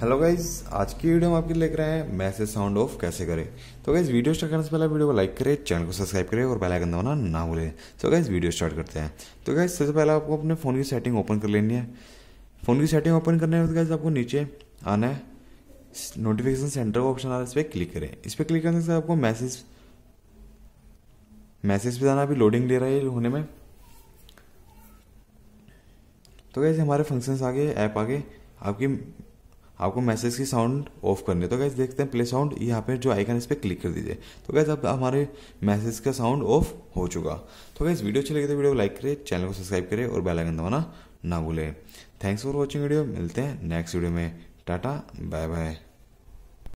hello guys आज की video हम आपके लिए लेकर रहे हैं मैसेज साउंड ऑफ कैसे करें तो गाइज वीडियो स्टार्ट करने से पहले वीडियो को लाइक करें चैनल को सब्सक्राइब करें और बेल आइकन दबाना ना भूलें तो गाइज वीडियो स्टार्ट करते हैं तो गाइज सबसे पहले आपको अपने फ़ोन की सेटिंग ओपन कर लेनी है फ़ोन की सेटिंग ओपन करने के बाद गाइज आपको नीचे आना है नोटिफिकेशन सेंटर का ऑप्शन आ रहा है इस पर क्लिक करें इस पर क्लिक करने से आपको मैसेज मैसेज भी जाना अभी लोडिंग ले रहा है होने में तो गाइज हमारे फंक्शंस आगे ऐप आगे आपकी आपको मैसेज की साउंड ऑफ करनी है तो गैस देखते हैं प्ले साउंड यहाँ पे जो आइकन इस पर क्लिक कर दीजिए तो गैस अब हमारे मैसेज का साउंड ऑफ हो चुका तो गैस वीडियो अच्छी लगी तो वीडियो को लाइक करें चैनल को सब्सक्राइब करें और बेल आइकन दबाना ना भूलें थैंक्स फॉर वॉचिंग वीडियो मिलते हैं नेक्स्ट वीडियो में टाटा बाय बाय